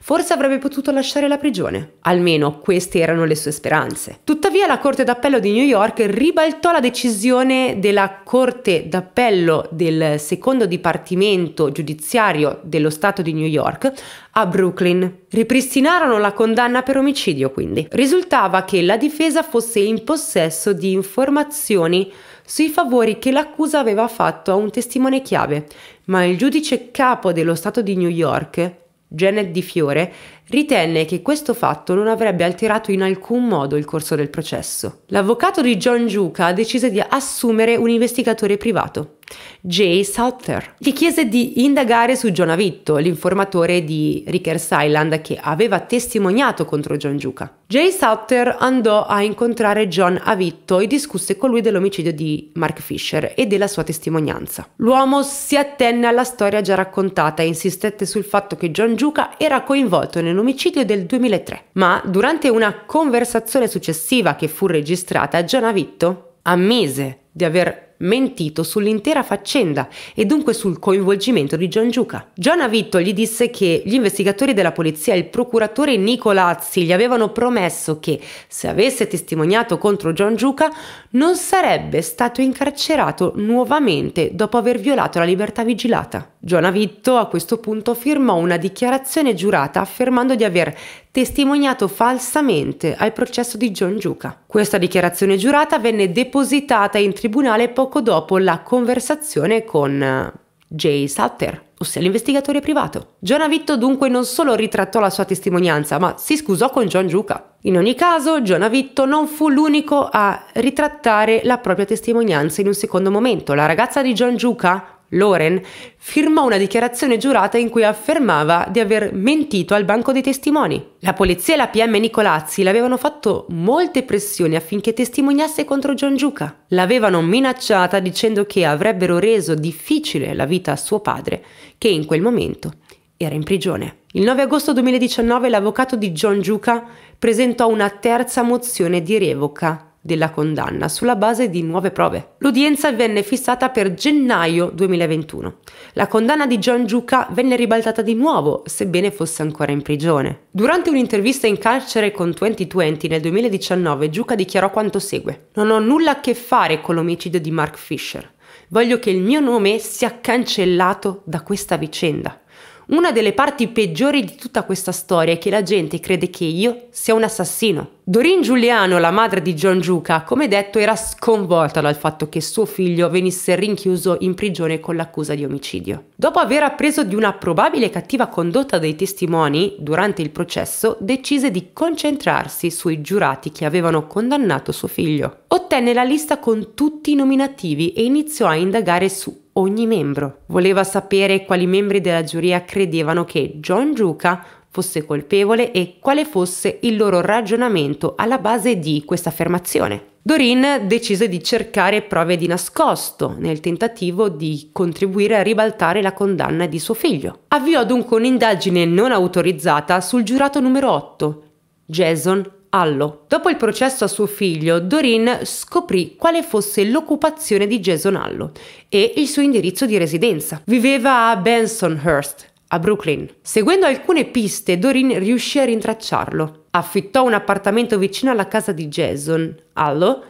Forse avrebbe potuto lasciare la prigione, almeno queste erano le sue speranze. Tuttavia la Corte d'Appello di New York ribaltò la decisione della Corte d'Appello del secondo dipartimento giudiziario dello Stato di New York a Brooklyn. Ripristinarono la condanna per omicidio quindi. Risultava che la difesa fosse in possesso di informazioni sui favori che l'accusa aveva fatto a un testimone chiave, ma il giudice capo dello Stato di New York Janet Di Fiore, ritenne che questo fatto non avrebbe alterato in alcun modo il corso del processo. L'avvocato di John Giuca decise di assumere un investigatore privato, Jay Souther. Gli chiese di indagare su John Avitto, l'informatore di Rickers Island che aveva testimoniato contro John Giuca. Jay Souther andò a incontrare John Avitto e discusse con lui dell'omicidio di Mark Fisher e della sua testimonianza. L'uomo si attenne alla storia già raccontata e insistette sul fatto che John Giuca era coinvolto nell'omicidio del 2003. Ma durante una conversazione successiva che fu registrata, John Avitto ammise di aver mentito sull'intera faccenda e dunque sul coinvolgimento di Giangiuca. John Avitto gli disse che gli investigatori della polizia e il procuratore Nicolazzi gli avevano promesso che se avesse testimoniato contro Giangiuca non sarebbe stato incarcerato nuovamente dopo aver violato la libertà vigilata. John Avitto a questo punto firmò una dichiarazione giurata affermando di aver testimoniato falsamente al processo di John Giuca. Questa dichiarazione giurata venne depositata in tribunale poco dopo la conversazione con eh, Jay Sutter, ossia l'investigatore privato. Gianavitto dunque non solo ritrattò la sua testimonianza, ma si scusò con John Giuca. In ogni caso, Gianavitto non fu l'unico a ritrattare la propria testimonianza in un secondo momento. La ragazza di John Giuca Loren, firmò una dichiarazione giurata in cui affermava di aver mentito al banco dei testimoni. La polizia e la PM Nicolazzi le avevano fatto molte pressioni affinché testimoniasse contro John Giuca. L'avevano minacciata dicendo che avrebbero reso difficile la vita a suo padre, che in quel momento era in prigione. Il 9 agosto 2019 l'avvocato di John Giuca presentò una terza mozione di revoca della condanna sulla base di nuove prove. L'udienza venne fissata per gennaio 2021. La condanna di John Giuca venne ribaltata di nuovo, sebbene fosse ancora in prigione. Durante un'intervista in carcere con 2020 nel 2019, Giuca dichiarò quanto segue: Non ho nulla a che fare con l'omicidio di Mark Fisher. Voglio che il mio nome sia cancellato da questa vicenda. Una delle parti peggiori di tutta questa storia è che la gente crede che io sia un assassino. Dorin Giuliano, la madre di John Giuca, come detto era sconvolta dal fatto che suo figlio venisse rinchiuso in prigione con l'accusa di omicidio. Dopo aver appreso di una probabile cattiva condotta dei testimoni durante il processo, decise di concentrarsi sui giurati che avevano condannato suo figlio. Ottenne la lista con tutti i nominativi e iniziò a indagare su ogni membro. Voleva sapere quali membri della giuria credevano che John Giuca fosse colpevole e quale fosse il loro ragionamento alla base di questa affermazione. Doreen decise di cercare prove di nascosto nel tentativo di contribuire a ribaltare la condanna di suo figlio. Avviò dunque un'indagine non autorizzata sul giurato numero 8, Jason allo. Dopo il processo a suo figlio, Doreen scoprì quale fosse l'occupazione di Jason Allo e il suo indirizzo di residenza. Viveva a Bensonhurst, a Brooklyn. Seguendo alcune piste, Doreen riuscì a rintracciarlo. Affittò un appartamento vicino alla casa di Jason, Allo,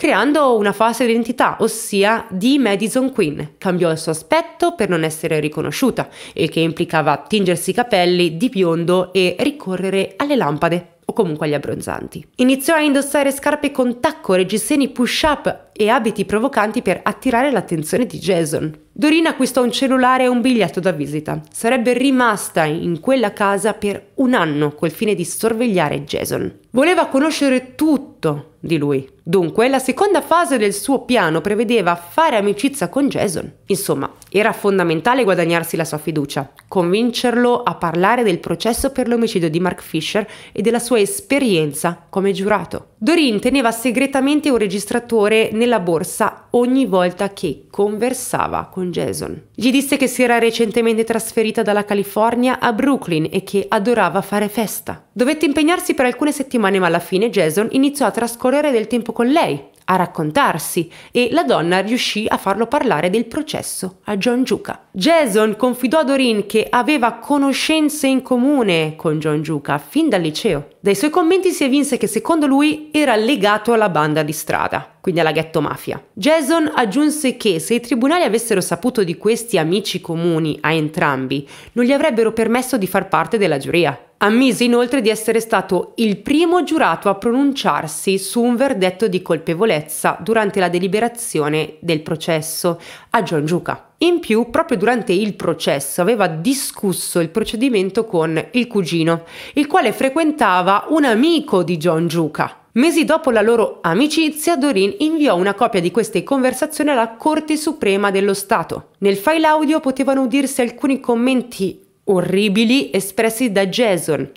creando una falsa identità, ossia di Madison Queen. Cambiò il suo aspetto per non essere riconosciuta, il che implicava tingersi i capelli di biondo e ricorrere alle lampade o comunque agli abbronzanti. Iniziò a indossare scarpe con tacco, reggiseni push-up e abiti provocanti per attirare l'attenzione di Jason. Dorina acquistò un cellulare e un biglietto da visita. Sarebbe rimasta in quella casa per un anno col fine di sorvegliare Jason. Voleva conoscere tutto di lui. Dunque, la seconda fase del suo piano prevedeva fare amicizia con Jason. Insomma, era fondamentale guadagnarsi la sua fiducia, convincerlo a parlare del processo per l'omicidio di Mark Fisher e della sua esperienza come giurato. Dorin teneva segretamente un registratore nella borsa ogni volta che conversava con Jason. Gli disse che si era recentemente trasferita dalla California a Brooklyn e che adorava fare festa. Dovette impegnarsi per alcune settimane ma alla fine Jason iniziò a trascorrere del tempo con lei, a raccontarsi e la donna riuscì a farlo parlare del processo a John Giuca. Jason confidò a Doreen che aveva conoscenze in comune con John Giuca fin dal liceo. Dai suoi commenti si evinse che secondo lui era legato alla banda di strada quindi alla ghetto mafia. Jason aggiunse che se i tribunali avessero saputo di questi amici comuni a entrambi, non gli avrebbero permesso di far parte della giuria. Ammise inoltre di essere stato il primo giurato a pronunciarsi su un verdetto di colpevolezza durante la deliberazione del processo a John Giuca. In più, proprio durante il processo aveva discusso il procedimento con il cugino, il quale frequentava un amico di John Giuca. Mesi dopo la loro amicizia, Doreen inviò una copia di queste conversazioni alla Corte Suprema dello Stato. Nel file audio potevano udirsi alcuni commenti orribili espressi da Jason,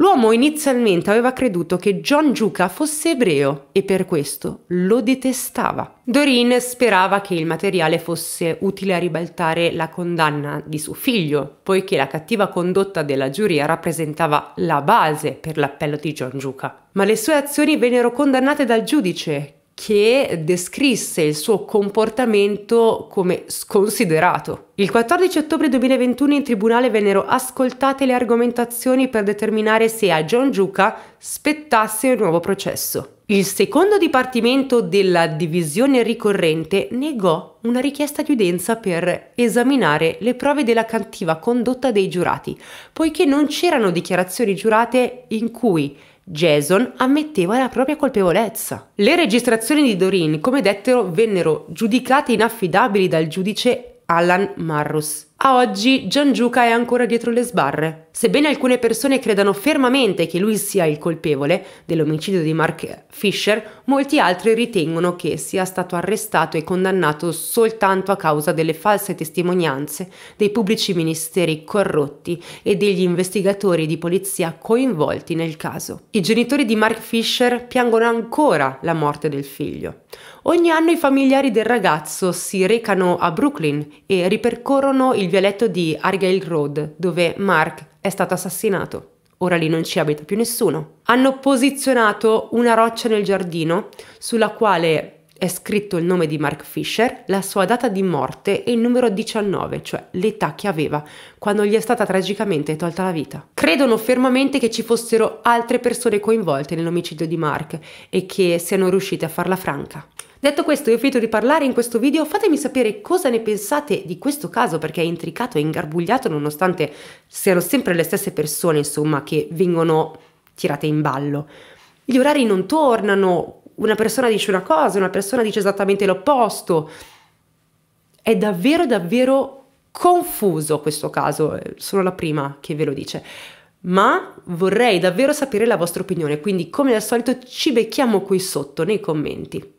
L'uomo inizialmente aveva creduto che John Juca fosse ebreo e per questo lo detestava. Doreen sperava che il materiale fosse utile a ribaltare la condanna di suo figlio, poiché la cattiva condotta della giuria rappresentava la base per l'appello di John Juca. Ma le sue azioni vennero condannate dal giudice, che descrisse il suo comportamento come sconsiderato. Il 14 ottobre 2021 in tribunale vennero ascoltate le argomentazioni per determinare se a John Giuca spettasse un nuovo processo. Il secondo dipartimento della divisione ricorrente negò una richiesta di udienza per esaminare le prove della cattiva condotta dei giurati, poiché non c'erano dichiarazioni giurate in cui Jason ammetteva la propria colpevolezza. Le registrazioni di Doreen, come dettero, vennero giudicate inaffidabili dal giudice Alan Marrus a oggi Giangiuca è ancora dietro le sbarre. Sebbene alcune persone credano fermamente che lui sia il colpevole dell'omicidio di Mark Fisher, molti altri ritengono che sia stato arrestato e condannato soltanto a causa delle false testimonianze dei pubblici ministeri corrotti e degli investigatori di polizia coinvolti nel caso. I genitori di Mark Fisher piangono ancora la morte del figlio. Ogni anno i familiari del ragazzo si recano a Brooklyn e ripercorrono il vialetto di Argyle Road, dove Mark è stato assassinato. Ora lì non ci abita più nessuno. Hanno posizionato una roccia nel giardino sulla quale è scritto il nome di Mark Fisher, la sua data di morte e il numero 19, cioè l'età che aveva quando gli è stata tragicamente tolta la vita. Credono fermamente che ci fossero altre persone coinvolte nell'omicidio di Mark e che siano riuscite a farla franca. Detto questo, io ho finito di parlare in questo video, fatemi sapere cosa ne pensate di questo caso perché è intricato e ingarbugliato nonostante siano sempre le stesse persone, insomma, che vengono tirate in ballo. Gli orari non tornano, una persona dice una cosa, una persona dice esattamente l'opposto. È davvero, davvero confuso questo caso, sono la prima che ve lo dice ma vorrei davvero sapere la vostra opinione, quindi come al solito ci becchiamo qui sotto nei commenti.